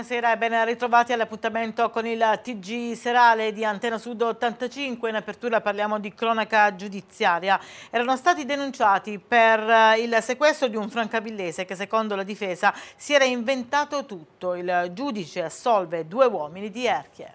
buonasera e ben ritrovati all'appuntamento con il TG serale di Antena Sud 85. In apertura parliamo di cronaca giudiziaria. Erano stati denunciati per eh, il sequestro di un francavillese che secondo la difesa si era inventato tutto. Il giudice assolve due uomini di Erchie.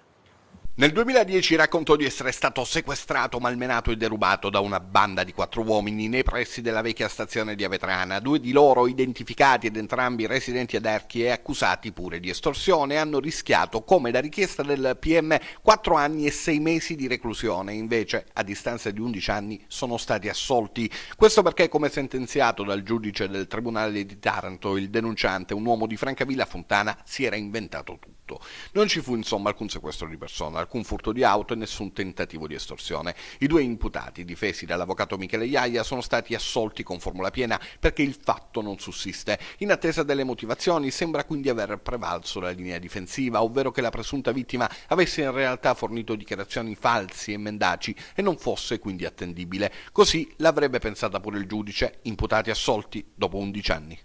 Nel 2010 raccontò di essere stato sequestrato, malmenato e derubato da una banda di quattro uomini nei pressi della vecchia stazione di Avetrana. Due di loro, identificati ed entrambi residenti ad Archi e accusati pure di estorsione, hanno rischiato, come da richiesta del PM, quattro anni e sei mesi di reclusione. Invece, a distanza di 11 anni, sono stati assolti. Questo perché, come sentenziato dal giudice del Tribunale di Taranto, il denunciante, un uomo di Francavilla Fontana, si era inventato tutto tutto. Non ci fu insomma alcun sequestro di persona, alcun furto di auto e nessun tentativo di estorsione. I due imputati, difesi dall'avvocato Michele Iaia, sono stati assolti con formula piena perché il fatto non sussiste. In attesa delle motivazioni sembra quindi aver prevalso la linea difensiva, ovvero che la presunta vittima avesse in realtà fornito dichiarazioni false e mendaci e non fosse quindi attendibile. Così l'avrebbe pensata pure il giudice, imputati assolti dopo 11 anni.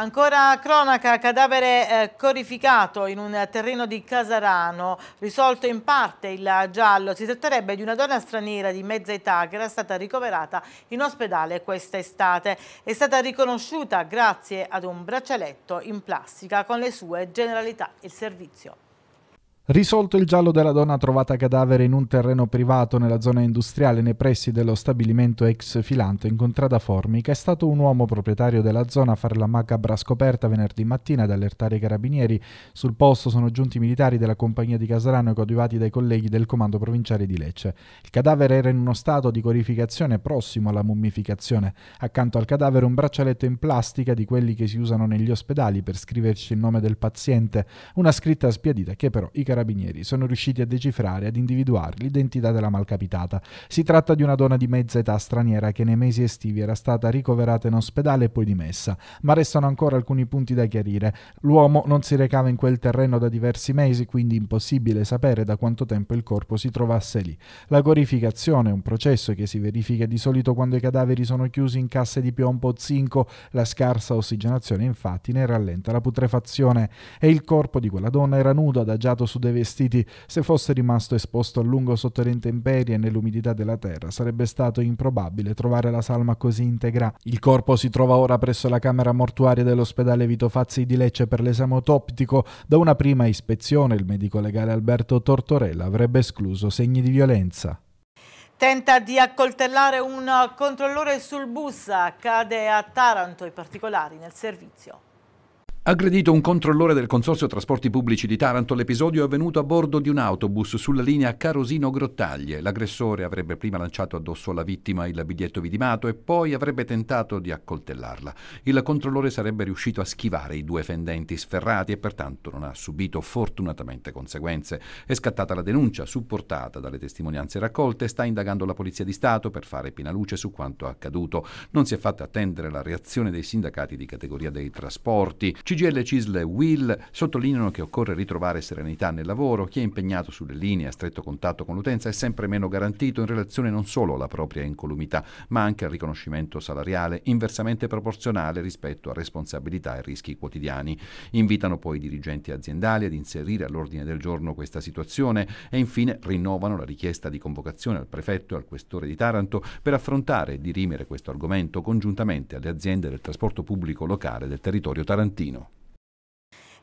Ancora cronaca, cadavere eh, corificato in un terreno di Casarano, risolto in parte il giallo. Si tratterebbe di una donna straniera di mezza età che era stata ricoverata in ospedale quest'estate. È stata riconosciuta grazie ad un braccialetto in plastica con le sue generalità. Il servizio. Risolto il giallo della donna trovata cadavere in un terreno privato nella zona industriale nei pressi dello stabilimento ex Filanto in contrada Formica, è stato un uomo proprietario della zona a fare la macabra scoperta venerdì mattina ad allertare i carabinieri. Sul posto sono giunti militari della compagnia di Casarano e coadiuvati dai colleghi del comando provinciale di Lecce. Il cadavere era in uno stato di corificazione prossimo alla mummificazione. Accanto al cadavere un braccialetto in plastica di quelli che si usano negli ospedali per scriverci il nome del paziente, una scritta spiadita che però i carabinieri carabinieri sono riusciti a decifrare e ad individuare l'identità della malcapitata. Si tratta di una donna di mezza età straniera che nei mesi estivi era stata ricoverata in ospedale e poi dimessa, ma restano ancora alcuni punti da chiarire. L'uomo non si recava in quel terreno da diversi mesi, quindi impossibile sapere da quanto tempo il corpo si trovasse lì. La gorificazione è un processo che si verifica di solito quando i cadaveri sono chiusi in casse di piombo o zinco, la scarsa ossigenazione infatti ne rallenta la putrefazione e il corpo di quella donna era nudo adagiato su dei dei vestiti se fosse rimasto esposto a lungo sotto le intemperie e nell'umidità della terra. Sarebbe stato improbabile trovare la salma così integra. Il corpo si trova ora presso la camera mortuaria dell'ospedale Vito Fazzi di Lecce per l'esame autoptico. Da una prima ispezione il medico legale Alberto Tortorella avrebbe escluso segni di violenza. Tenta di accoltellare un controllore sul bus, cade a Taranto i particolari nel servizio. Aggredito un controllore del Consorzio Trasporti Pubblici di Taranto, l'episodio è avvenuto a bordo di un autobus sulla linea Carosino-Grottaglie. L'aggressore avrebbe prima lanciato addosso alla vittima il biglietto vidimato e poi avrebbe tentato di accoltellarla. Il controllore sarebbe riuscito a schivare i due fendenti sferrati e pertanto non ha subito fortunatamente conseguenze. È scattata la denuncia, supportata dalle testimonianze raccolte, sta indagando la Polizia di Stato per fare piena luce su quanto accaduto. Non si è fatta attendere la reazione dei sindacati di categoria dei trasporti. Ci CGL, CISL e WIL sottolineano che occorre ritrovare serenità nel lavoro, chi è impegnato sulle linee a stretto contatto con l'utenza è sempre meno garantito in relazione non solo alla propria incolumità, ma anche al riconoscimento salariale inversamente proporzionale rispetto a responsabilità e rischi quotidiani. Invitano poi i dirigenti aziendali ad inserire all'ordine del giorno questa situazione e infine rinnovano la richiesta di convocazione al prefetto e al questore di Taranto per affrontare e dirimere questo argomento congiuntamente alle aziende del trasporto pubblico locale del territorio tarantino.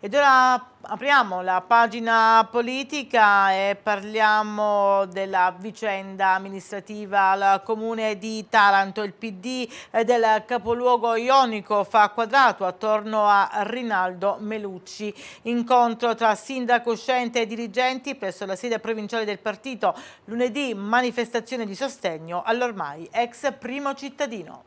Ed ora apriamo la pagina politica e parliamo della vicenda amministrativa al comune di Taranto. Il PD del capoluogo ionico fa quadrato attorno a Rinaldo Melucci. Incontro tra sindaco uscente e dirigenti presso la sede provinciale del partito. Lunedì manifestazione di sostegno all'ormai ex primo cittadino.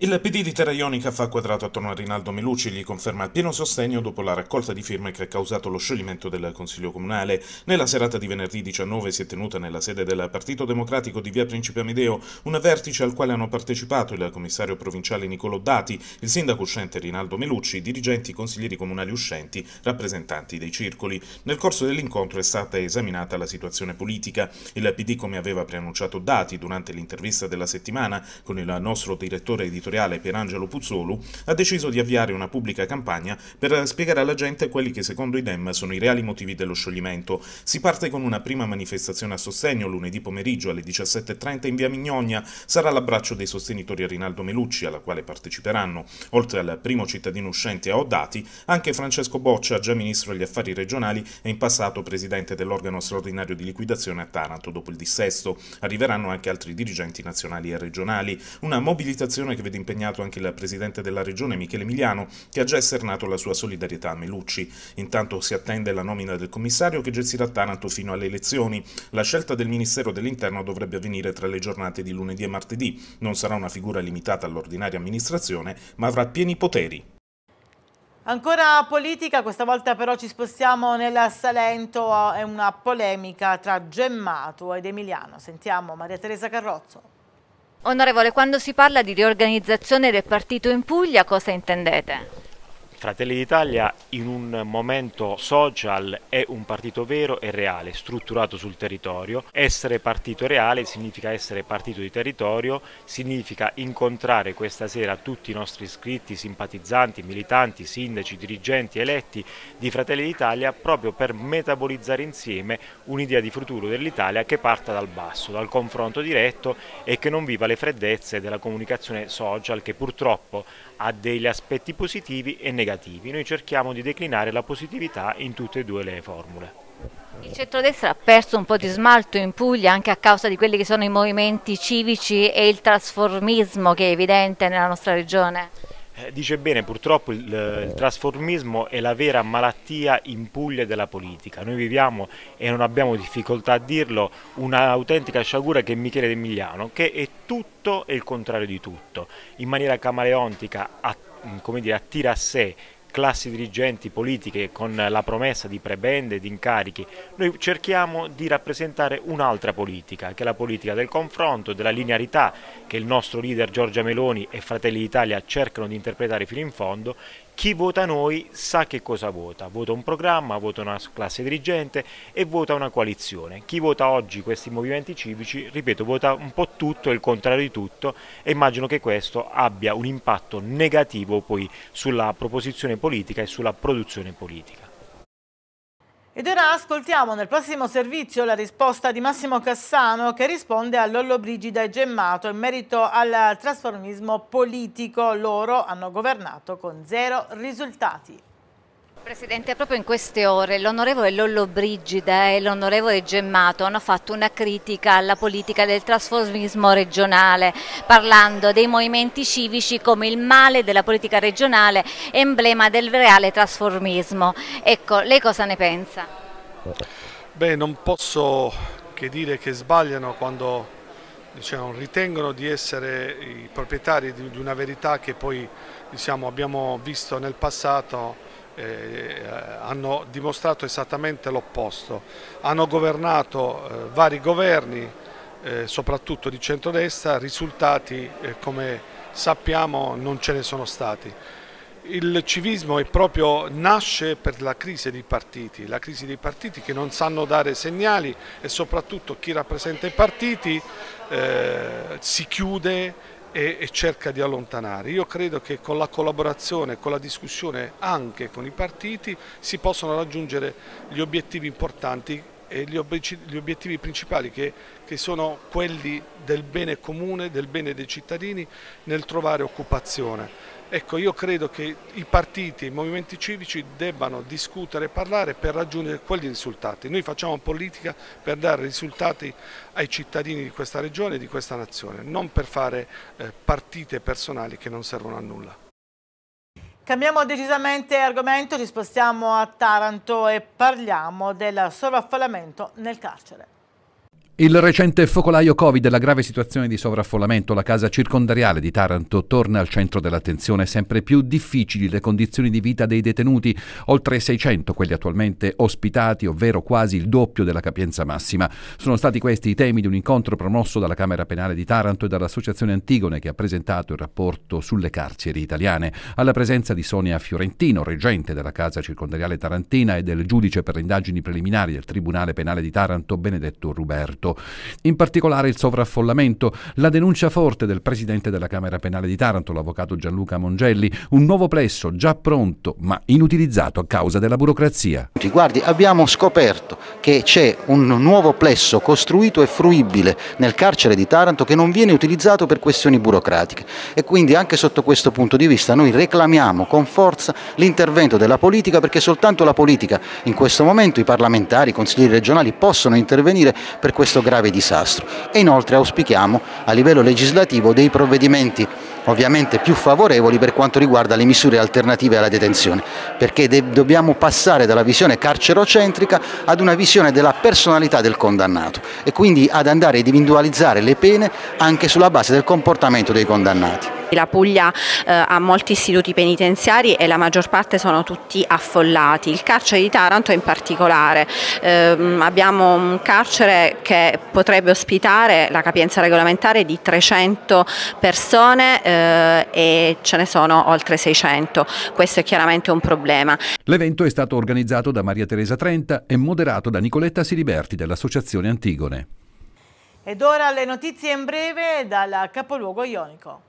Il PD di Terra Ionica fa quadrato attorno a Rinaldo Melucci, e gli conferma il pieno sostegno dopo la raccolta di firme che ha causato lo scioglimento del Consiglio Comunale. Nella serata di venerdì 19 si è tenuta nella sede del Partito Democratico di Via Principe Amedeo un vertice al quale hanno partecipato il commissario provinciale Nicolo Dati, il sindaco uscente Rinaldo Melucci, dirigenti consiglieri comunali uscenti, rappresentanti dei circoli. Nel corso dell'incontro è stata esaminata la situazione politica. Il PD, come aveva preannunciato Dati durante l'intervista della settimana con il nostro direttore editoriale editoriale Pierangelo Puzzolu, ha deciso di avviare una pubblica campagna per spiegare alla gente quelli che secondo i Dem sono i reali motivi dello scioglimento. Si parte con una prima manifestazione a sostegno lunedì pomeriggio alle 17.30 in via Mignogna. Sarà l'abbraccio dei sostenitori a Rinaldo Melucci, alla quale parteciperanno, oltre al primo cittadino uscente a Odati, anche Francesco Boccia, già ministro degli affari regionali e in passato presidente dell'organo straordinario di liquidazione a Taranto dopo il dissesto. Arriveranno anche altri dirigenti nazionali e regionali. Una mobilitazione che vede impegnato anche il presidente della regione Michele Emiliano, che ha già esternato la sua solidarietà a Melucci. Intanto si attende la nomina del commissario che gestirà Taranto fino alle elezioni. La scelta del Ministero dell'Interno dovrebbe avvenire tra le giornate di lunedì e martedì. Non sarà una figura limitata all'ordinaria amministrazione, ma avrà pieni poteri. Ancora politica, questa volta però ci spostiamo nel Salento, è una polemica tra Gemmato ed Emiliano. Sentiamo Maria Teresa Carrozzo. Onorevole, quando si parla di riorganizzazione del partito in Puglia cosa intendete? Fratelli d'Italia in un momento social è un partito vero e reale, strutturato sul territorio. Essere partito reale significa essere partito di territorio, significa incontrare questa sera tutti i nostri iscritti, simpatizzanti, militanti, sindaci, dirigenti, eletti di Fratelli d'Italia proprio per metabolizzare insieme un'idea di futuro dell'Italia che parta dal basso, dal confronto diretto e che non viva le freddezze della comunicazione social che purtroppo ha degli aspetti positivi e negativi. Noi cerchiamo di declinare la positività in tutte e due le formule. Il centrodestra ha perso un po' di smalto in Puglia anche a causa di quelli che sono i movimenti civici e il trasformismo che è evidente nella nostra regione. Eh, dice bene, purtroppo il, il, trasformismo è la vera malattia in Puglia della politica. Noi viviamo, e non abbiamo difficoltà a dirlo, un'autentica sciagura che è Michele D'Emiliano, che è tutto e il contrario di tutto, in maniera camaleontica, a, dire, attira a sé classi dirigenti politiche con la promessa di prebende, di incarichi, noi cerchiamo di rappresentare un'altra politica, che è la politica del confronto, della linearità che il nostro leader Giorgia Meloni e Fratelli d'Italia cercano di interpretare fino in fondo chi vota noi sa che cosa vota, vota un programma, vota una classe dirigente e vota una coalizione. Chi vota oggi questi movimenti civici, ripeto, vota un po' tutto, il contrario di tutto e immagino che questo abbia un impatto negativo poi sulla proposizione politica e sulla produzione politica. Ed ora ascoltiamo nel prossimo servizio la risposta di Massimo Cassano che risponde a Brigida e Gemmato in merito al trasformismo politico. Loro hanno governato con zero risultati. Presidente, proprio in queste ore l'onorevole Brigida e l'onorevole Gemmato hanno fatto una critica alla politica del trasformismo regionale, parlando dei movimenti civici come il male della politica regionale, emblema del reale trasformismo. Ecco, lei cosa ne pensa? Beh, non posso che dire che sbagliano quando diciamo, ritengono di essere i proprietari di una verità che poi diciamo, abbiamo visto nel passato eh, hanno dimostrato esattamente l'opposto. Hanno governato eh, vari governi, eh, soprattutto di centrodestra, risultati eh, come sappiamo non ce ne sono stati. Il civismo proprio, nasce per la crisi dei partiti, la crisi dei partiti che non sanno dare segnali e soprattutto chi rappresenta i partiti eh, si chiude e, e cerca di allontanare. Io credo che con la collaborazione, con la discussione anche con i partiti si possono raggiungere gli obiettivi importanti e gli obiettivi principali che, che, sono quelli del bene comune, del bene dei cittadini nel trovare occupazione. Ecco, io credo che i partiti e i movimenti civici debbano discutere e parlare per raggiungere quegli risultati. Noi facciamo politica per dare risultati ai cittadini di questa regione e di questa nazione, non per fare eh, partite personali che non servono a nulla. Cambiamo decisamente argomento, ci spostiamo a Taranto e parliamo del sovraffollamento nel carcere. Il recente focolaio Covid e la grave situazione di sovraffollamento, la casa circondariale di Taranto torna al centro dell'attenzione, sempre più difficili le condizioni di vita dei detenuti, oltre 600 quelli attualmente ospitati, ovvero quasi il doppio della capienza massima. Sono stati questi i temi di un incontro promosso dalla Camera Penale di Taranto e dall'Associazione Antigone che ha presentato il rapporto sulle carceri italiane, alla presenza di Sonia Fiorentino, reggente della casa circondariale tarantina e del giudice per le indagini preliminari del Tribunale Penale di Taranto Benedetto Ruberto. Stato, in particolare il sovraffollamento, la denuncia forte del presidente della Camera Penale di Taranto, l'avvocato Gianluca Mongelli, un nuovo plesso già pronto ma inutilizzato a causa della burocrazia. Guardi, abbiamo scoperto che c'è un nuovo plesso costruito e fruibile nel carcere di Taranto che non viene utilizzato per questioni burocratiche e quindi anche sotto questo punto di vista noi reclamiamo con forza l'intervento della politica perché soltanto la politica in questo momento, i parlamentari, i consiglieri regionali possono intervenire per questo grave disastro e inoltre auspichiamo a livello legislativo dei provvedimenti ovviamente più favorevoli per quanto riguarda le misure alternative alla detenzione, perché dobbiamo passare dalla visione carcerocentrica ad una visione della personalità del condannato e quindi ad andare a individualizzare le pene anche sulla base del comportamento dei condannati. La Puglia eh, ha molti istituti penitenziari e la maggior parte sono tutti affollati, il carcere di Taranto in particolare. Eh, abbiamo un carcere che potrebbe ospitare la capienza regolamentare di 300 persone eh, eh, e ce ne sono oltre 600. Questo è chiaramente un problema. L'evento è stato organizzato da Maria Teresa Trenta e moderato da Nicoletta Siliberti dell'Associazione Antigone. Ed ora le notizie in breve dal capoluogo ionico.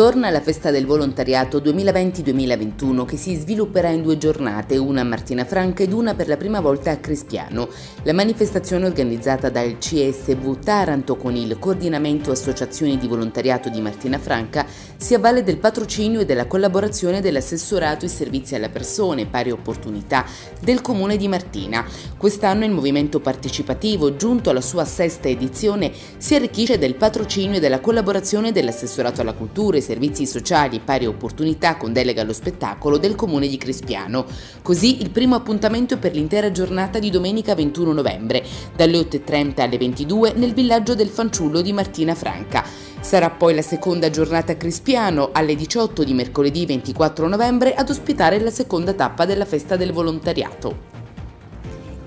Torna la festa del volontariato 2020-2021 che si svilupperà in due giornate, una a Martina Franca ed una per la prima volta a Crespiano. La manifestazione organizzata dal CSV Taranto con il coordinamento associazioni di volontariato di Martina Franca si avvale del patrocinio e della collaborazione dell'assessorato e servizi alla persona e pari opportunità del comune di Martina. Quest'anno il movimento partecipativo, giunto alla sua sesta edizione, si arricchisce del patrocinio e della collaborazione dell'assessorato alla cultura e servizi sociali e pari opportunità con delega allo spettacolo del comune di Crespiano. Così il primo appuntamento per l'intera giornata di domenica 21 novembre, dalle 8.30 alle 22 nel villaggio del Fanciullo di Martina Franca. Sarà poi la seconda giornata Crispiano alle 18 di mercoledì 24 novembre ad ospitare la seconda tappa della festa del volontariato.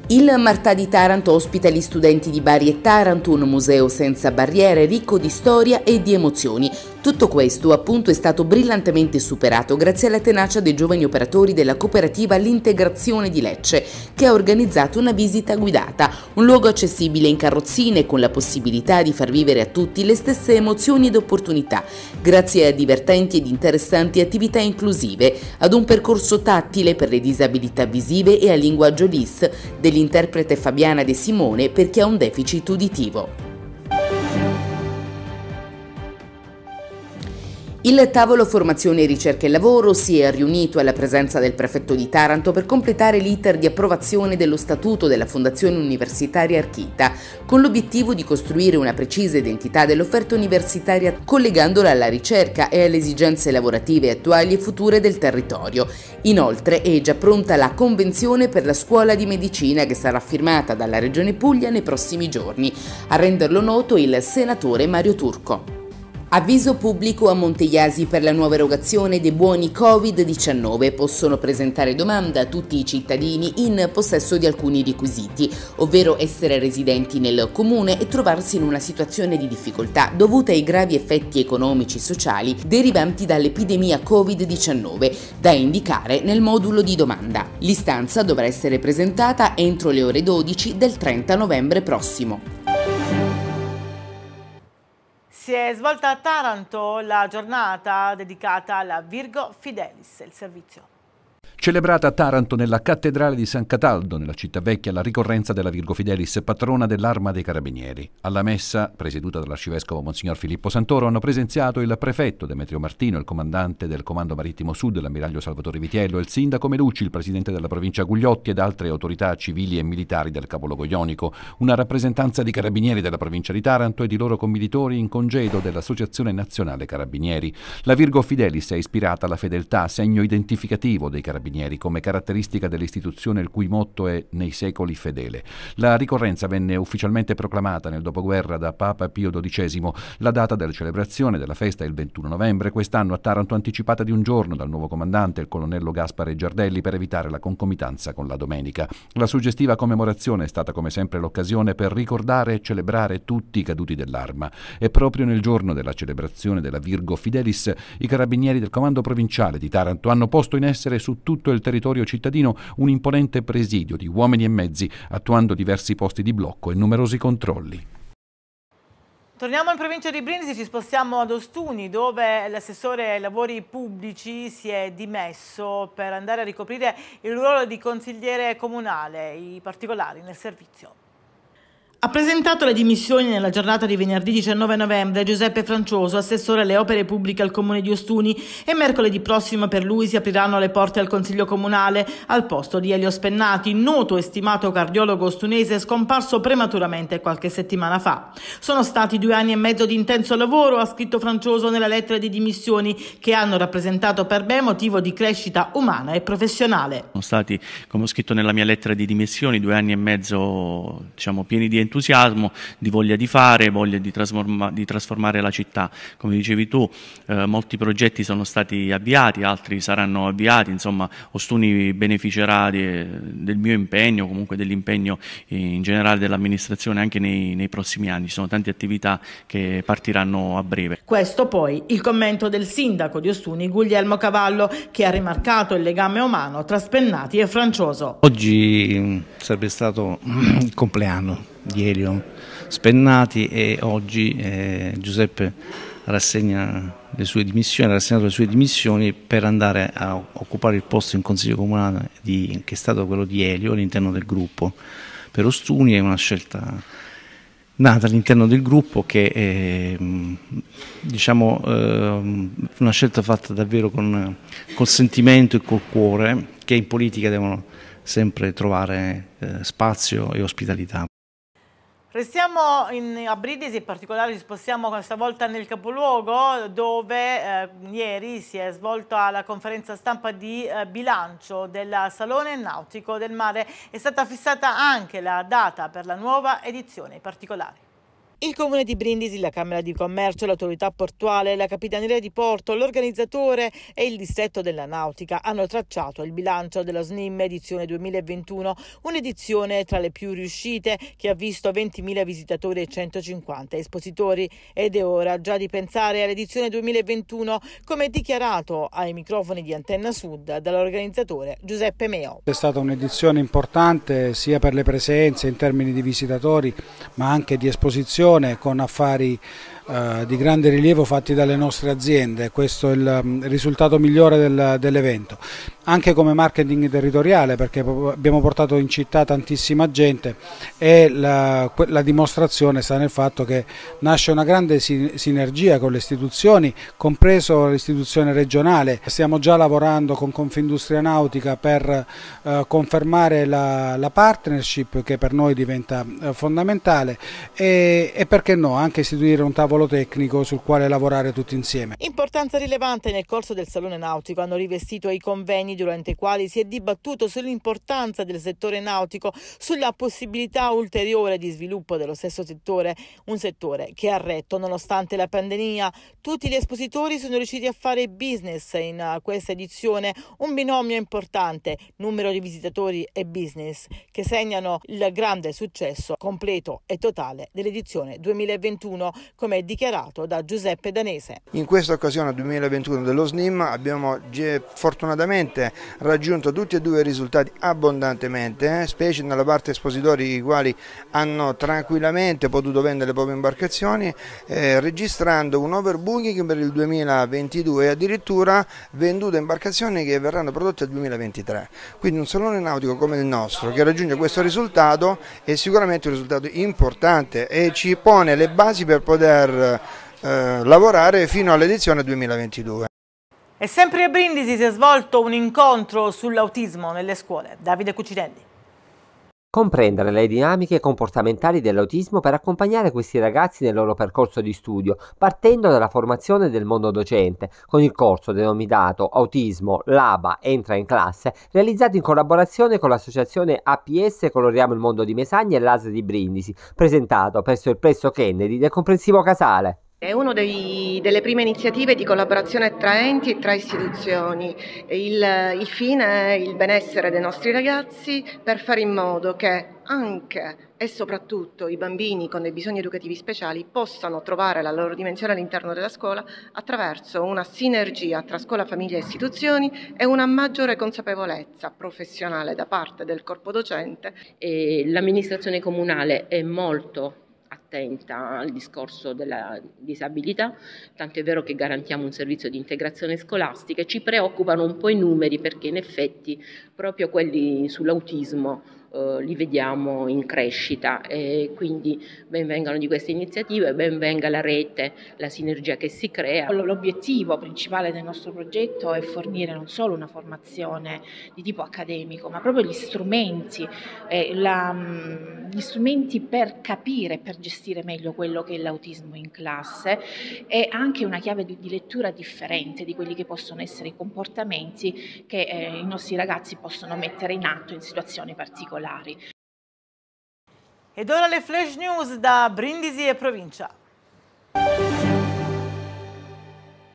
Il Martà di Taranto ospita gli studenti di Bari e Taranto, un museo senza barriere, ricco di storia e di emozioni. Tutto questo appunto è stato brillantemente superato grazie alla tenacia dei giovani operatori della cooperativa L'Integrazione di Lecce, che ha organizzato una visita guidata, un luogo accessibile in carrozzine con la possibilità di far vivere a tutti le stesse emozioni ed opportunità, grazie a divertenti ed interessanti attività inclusive, ad un percorso tattile per le disabilità visive e al linguaggio LIS dell'interprete Fabiana De Simone per chi ha un deficit uditivo. Il tavolo Formazione, Ricerca e Lavoro si è riunito alla presenza del prefetto di Taranto per completare l'iter di approvazione dello statuto della Fondazione Universitaria Archita, con l'obiettivo di costruire una precisa identità dell'offerta universitaria collegandola alla ricerca e alle esigenze lavorative attuali e future del territorio. Inoltre è già pronta la convenzione per la scuola di medicina che sarà firmata dalla Regione Puglia nei prossimi giorni. A renderlo noto il senatore Mario Turco. Avviso pubblico a Montegliasi per la nuova erogazione dei buoni Covid-19. Possono presentare domanda tutti i cittadini in possesso di alcuni requisiti, ovvero essere residenti nel comune e trovarsi in una situazione di difficoltà dovuta ai gravi effetti economici e sociali derivanti dall'epidemia Covid-19, da indicare nel modulo di domanda. L'istanza dovrà essere presentata entro le ore 12 del 30 novembre prossimo. Si è svolta a Taranto la giornata dedicata alla Virgo Fidelis, il servizio. Celebrata a Taranto nella cattedrale di San Cataldo, nella città vecchia, la ricorrenza della Virgo Fidelis, patrona dell'arma dei carabinieri. Alla messa, presieduta dall'arcivescovo Monsignor Filippo Santoro, hanno presenziato il prefetto Demetrio Martino, il comandante del Comando Marittimo Sud, l'ammiraglio Salvatore Vitiello, il sindaco Melucci, il presidente della provincia Gugliotti ed altre autorità civili e militari del capoluogo ionico, una rappresentanza di carabinieri della provincia di Taranto e di loro commilitori in congedo dell'Associazione Nazionale Carabinieri. La Virgo Fidelis è ispirata alla fedeltà, segno identificativo dei carabinieri Carabinieri come caratteristica dell'istituzione il cui motto è nei secoli fedele. La ricorrenza venne ufficialmente proclamata nel dopoguerra da Papa Pio XII. La data della celebrazione della festa è il 21 novembre, quest'anno a Taranto anticipata di un giorno dal nuovo comandante, il colonnello Gaspare Giardelli, per evitare la concomitanza con la domenica. La suggestiva commemorazione è stata come sempre l'occasione per ricordare e celebrare tutti i caduti dell'arma e proprio nel giorno della celebrazione della Virgo Fidelis i carabinieri del comando provinciale di Taranto hanno posto in essere su tutto il territorio cittadino un imponente presidio di uomini e mezzi, attuando diversi posti di blocco e numerosi controlli. Torniamo in provincia di Brindisi, ci spostiamo ad Ostuni dove l'assessore ai lavori pubblici si è dimesso per andare a ricoprire il ruolo di consigliere comunale, i particolari nel servizio. Ha presentato le dimissioni nella giornata di venerdì 19 novembre Giuseppe Francioso, assessore alle opere pubbliche al comune di Ostuni e mercoledì prossimo per lui si apriranno le porte al consiglio comunale al posto di Elio Spennati, noto e stimato cardiologo ostunese scomparso prematuramente qualche settimana fa. Sono stati due anni e mezzo di intenso lavoro, ha scritto Francioso nella lettera di dimissioni che hanno rappresentato per me motivo di crescita umana e professionale. Sono stati, come ho scritto nella mia lettera di dimissioni, due anni e mezzo diciamo, pieni di entusiasmo entusiasmo, di voglia di fare, voglia di, trasforma, di trasformare la città. Come dicevi tu, eh, molti progetti sono stati avviati, altri saranno avviati, insomma Ostuni beneficerà di, del mio impegno, comunque dell'impegno in generale dell'amministrazione anche nei, nei prossimi anni. Ci sono tante attività che partiranno a breve. Questo poi il commento del sindaco di Ostuni, Guglielmo Cavallo, che ha rimarcato il legame umano tra Spennati e Francioso. Oggi mm, sarebbe stato mm, il compleanno di Elio Spennati e oggi eh, Giuseppe rassegna le sue dimissioni, ha rassegnato le sue dimissioni per andare a occupare il posto in consiglio comunale di, che è stato quello di Elio all'interno del gruppo. Per Ostuni è una scelta nata all'interno del gruppo che è ehm, diciamo, ehm, una scelta fatta davvero con, col sentimento e col cuore che in politica devono sempre trovare eh, spazio e ospitalità. Restiamo in, a Brindisi, in particolare ci spostiamo questa volta nel capoluogo dove eh, ieri si è svolta la conferenza stampa di eh, bilancio del Salone Nautico del Mare. È stata fissata anche la data per la nuova edizione, in particolare. Il comune di Brindisi, la Camera di Commercio, l'autorità portuale, la Capitaneria di Porto, l'organizzatore e il distretto della Nautica hanno tracciato il bilancio della SNIM edizione 2021, un'edizione tra le più riuscite che ha visto 20.000 visitatori e 150 espositori ed è ora già di pensare all'edizione 2021 come dichiarato ai microfoni di Antenna Sud dall'organizzatore Giuseppe Meo. È stata un'edizione importante sia per le presenze in termini di visitatori ma anche di esposizioni relazione con affari eh, di grande rilievo fatti dalle nostre aziende, questo è il, il mm, risultato migliore del, dell'evento. Anche come marketing territoriale perché abbiamo portato in città tantissima gente e la, la dimostrazione sta nel fatto che nasce una grande sinergia con le istituzioni, compreso l'istituzione regionale. Stiamo già lavorando con Confindustria Nautica per eh, confermare la, la, partnership che per noi diventa eh, fondamentale e, e perché no anche istituire un tavolo tavolo tecnico sul quale lavorare tutti insieme. Importanza rilevante nel corso del Salone Nautico hanno rivestito i convegni durante i quali si è dibattuto sull'importanza del settore nautico, sulla possibilità ulteriore di sviluppo dello stesso settore, un settore che ha retto nonostante la pandemia. Tutti gli espositori sono riusciti a fare business in eh, questa edizione, un binomio importante, numero di visitatori e business, che segnano il grande successo completo e totale dell'edizione 2021 come dichiarato da Giuseppe Danese. In questa occasione 2021 dello SNIM abbiamo fortunatamente raggiunto tutti e due i risultati abbondantemente, eh, specie nella parte espositori i quali hanno tranquillamente potuto vendere le proprie imbarcazioni, eh, registrando un overbooking per il 2022 e addirittura vendute imbarcazioni che verranno prodotte nel 2023. Quindi un salone nautico come il nostro che raggiunge questo risultato è sicuramente un risultato importante e ci pone le basi per poter eh, lavorare fino all'edizione 2022. E sempre a Brindisi si è svolto un incontro sull'autismo nelle scuole. Davide Cucinelli comprendere le dinamiche comportamentali dell'autismo per accompagnare questi ragazzi nel loro percorso di studio, partendo dalla formazione del mondo docente, con il corso denominato Autismo Laba Entra in classe, realizzato in collaborazione con l'associazione APS Coloriamo il Mondo di Mesagna e l'AS di Brindisi, presentato presso il Plesso Kennedy del comprensivo Casale. È una delle prime iniziative di collaborazione tra enti e tra istituzioni. Il, il, fine è il benessere dei nostri ragazzi per fare in modo che anche e soprattutto i bambini con dei bisogni educativi speciali possano trovare la loro dimensione all'interno della scuola attraverso una sinergia tra scuola, famiglia e istituzioni e una maggiore consapevolezza professionale da parte del corpo docente. E l'amministrazione comunale è molto attenta al discorso della disabilità, tanto è vero che garantiamo un servizio di integrazione scolastica e ci preoccupano un po' i numeri perché in effetti proprio quelli sull'autismo eh, li vediamo in crescita e quindi ben vengano di queste iniziative, ben venga la rete, la sinergia che si crea. L'obiettivo principale del nostro progetto è fornire non solo una formazione di tipo accademico, ma proprio gli strumenti, eh, la, gli strumenti per capire, per gestire meglio quello che è l'autismo in classe e anche una chiave di, di lettura differente di quelli che possono essere i comportamenti che eh, i nostri ragazzi possono mettere in atto in situazioni particolari particolari. Ed ora le flash news da Brindisi e provincia.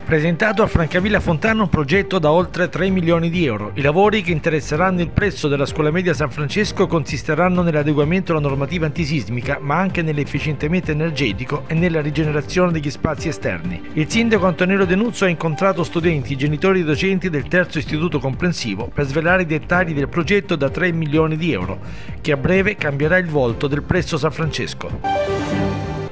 presentato a Francavilla Fontana un progetto da oltre 3 milioni di euro. I lavori che interesseranno il prezzo della scuola media San Francesco consisteranno nell'adeguamento alla normativa antisismica, ma anche nell'efficientamento energetico e nella rigenerazione degli spazi esterni. Il sindaco Antonello Denuzzo ha incontrato studenti, genitori e docenti del terzo istituto comprensivo per svelare i dettagli del progetto da 3 milioni di euro, che a breve cambierà il volto del prezzo San Francesco.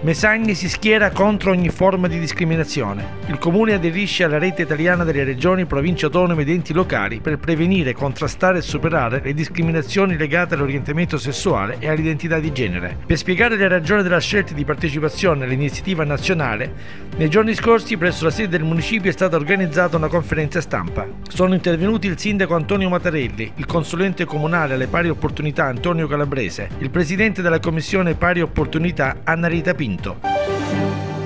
Mesagni si schiera contro ogni forma di discriminazione. Il comune aderisce alla rete italiana delle regioni, province autonome ed enti locali per prevenire, contrastare e superare le discriminazioni legate all'orientamento sessuale e all'identità di genere. Per spiegare le ragioni della scelta di partecipazione all'iniziativa nazionale, nei giorni scorsi presso la sede del municipio è stata organizzata una conferenza stampa. Sono intervenuti il sindaco Antonio Mattarelli, il consulente comunale alle pari opportunità Antonio Calabrese, il presidente della commissione pari opportunità Anna Rita Pini punto.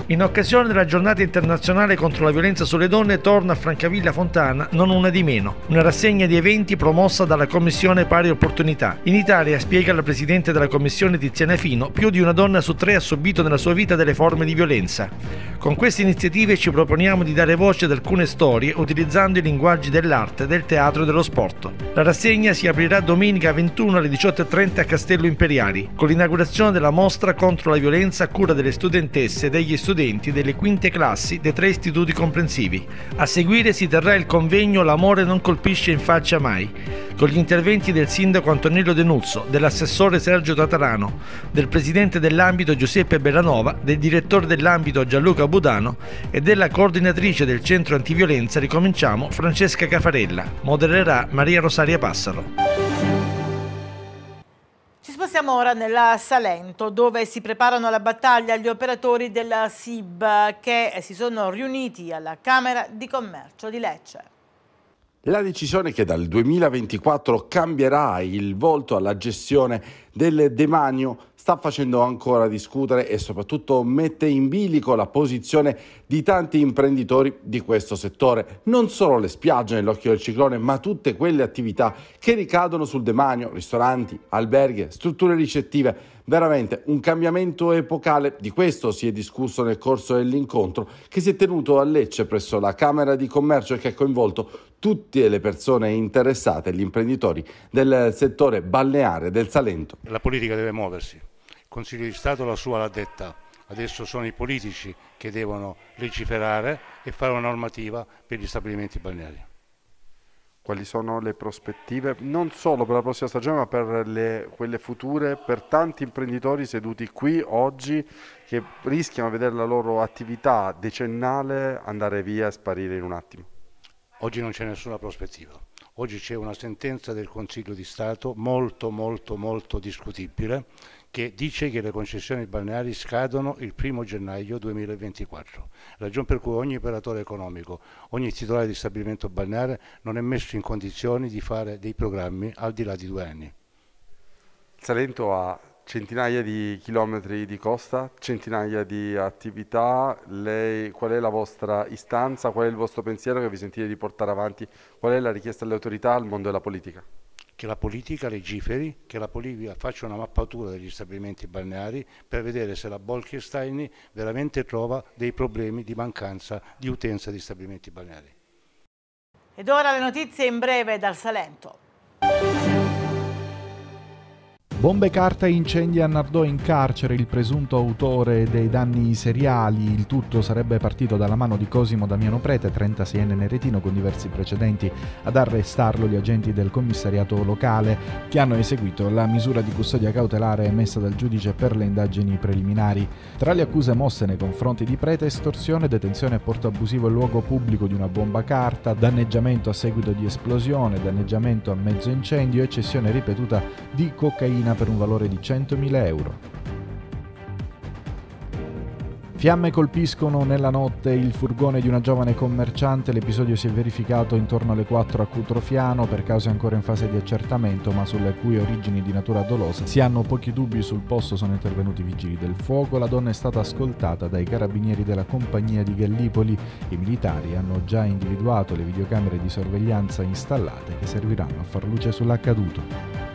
In occasione della giornata internazionale contro la violenza sulle donne torna a Francavilla Fontana Non una di meno, una rassegna di eventi promossa dalla Commissione Pari Opportunità. In Italia, spiega la Presidente della Commissione Tiziana Fino, più di una donna su tre ha subito nella sua vita delle forme di violenza. Con queste iniziative ci proponiamo di dare voce ad alcune storie utilizzando i linguaggi dell'arte, del teatro e dello sport. La rassegna si aprirà domenica 21 alle 18.30 a Castello Imperiali, con l'inaugurazione della mostra contro la violenza a cura delle studentesse e degli studenti delle quinte classi dei tre istituti comprensivi. A seguire si terrà il convegno L'amore non colpisce in faccia mai, con gli interventi del sindaco Antonello De Nuzzo, dell'assessore Sergio Tatarano, del presidente dell'ambito Giuseppe Bellanova, del direttore dell'ambito Gianluca Budano e della coordinatrice del Centro Antiviolenza Ricominciamo Francesca Cafarella. Modererà Maria Rosaria Passaro. Ci spostiamo ora nella Salento dove si preparano alla battaglia gli operatori della SIB che si sono riuniti alla Camera di Commercio di Lecce. La decisione che dal 2024 cambierà il volto alla gestione del demanio sta facendo ancora discutere e soprattutto mette in bilico la posizione di tanti imprenditori di questo settore. Non solo le spiagge nell'occhio del ciclone, ma tutte quelle attività che ricadono sul demanio, ristoranti, alberghi, strutture ricettive. Veramente un cambiamento epocale, di questo si è discusso nel corso dell'incontro che si è tenuto a Lecce presso la Camera di Commercio e che ha coinvolto tutte le persone interessate, gli imprenditori del settore balneare del Salento. La politica deve muoversi. Consiglio di Stato la sua l'ha detta, adesso sono i politici che devono legiferare e fare una normativa per gli stabilimenti balneari. Quali sono le prospettive, non solo per la prossima stagione, ma per le, quelle future, per tanti imprenditori seduti qui oggi che rischiano di vedere la loro attività decennale andare via e sparire in un attimo? Oggi non c'è nessuna prospettiva. Oggi c'è una sentenza del Consiglio di Stato molto, molto, molto discutibile che dice che le concessioni balneari scadono il 1 gennaio 2024, ragione per cui ogni operatore economico, ogni titolare di stabilimento balneare non è messo in condizioni di fare dei programmi al di là di due anni. Salento ha centinaia di chilometri di costa, centinaia di attività, Lei, qual è la vostra istanza, qual è il vostro pensiero che vi sentite di portare avanti, qual è la richiesta alle autorità, al mondo della politica? che la politica legiferi, che la politica faccia una mappatura degli stabilimenti balneari per vedere se la Bolkestein veramente trova dei problemi di mancanza di utenza di stabilimenti balneari. Ed ora le notizie in breve dal Salento. Bombe, carta e incendi a Nardò in carcere il presunto autore dei danni seriali. Il tutto sarebbe partito dalla mano di Cosimo Damiano Prete, 36enne neretino con diversi precedenti. Ad arrestarlo gli agenti del commissariato locale che hanno eseguito la misura di custodia cautelare emessa dal giudice per le indagini preliminari. Tra le accuse mosse nei confronti di Prete, estorsione, detenzione e porto abusivo in luogo pubblico di una bomba carta, danneggiamento a seguito di esplosione, danneggiamento a mezzo incendio e cessione ripetuta di cocaina Marina per un valore di 100.000 euro. Fiamme colpiscono nella notte il furgone di una giovane commerciante, l'episodio si è verificato intorno alle 4 a Cutrofiano per cause ancora in fase di accertamento ma sulle cui origini di natura dolosa si hanno pochi dubbi sul posto sono intervenuti i vigili del fuoco, la donna è stata ascoltata dai carabinieri della compagnia di Gallipoli, i militari hanno già individuato le videocamere di sorveglianza installate che serviranno a far luce sull'accaduto.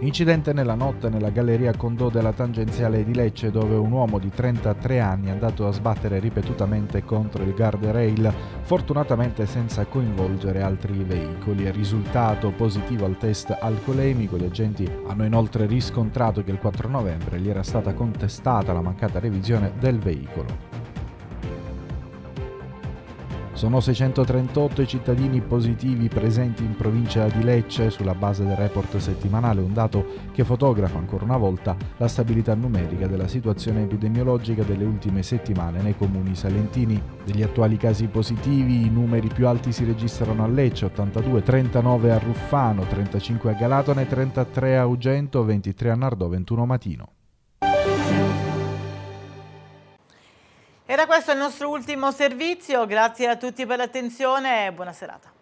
Incidente nella notte nella galleria Condò della tangenziale di Lecce dove un uomo di 33 anni è andato a sbattere ripetutamente contro il guardrail, fortunatamente senza coinvolgere altri veicoli. È Risultato positivo al test alcolemico, gli agenti hanno inoltre riscontrato che il 4 novembre gli era stata contestata la mancata revisione del veicolo. Sono 638 i cittadini positivi presenti in provincia di Lecce sulla base del report settimanale, un dato che fotografa ancora una volta la stabilità numerica della situazione epidemiologica delle ultime settimane nei comuni salentini. Degli attuali casi positivi i numeri più alti si registrano a Lecce 82, 39 a Ruffano, 35 a Galatone, 33 a Ugento, 23 a Nardò, 21 a Matino. Era questo il nostro ultimo servizio, grazie a tutti per l'attenzione e buona serata.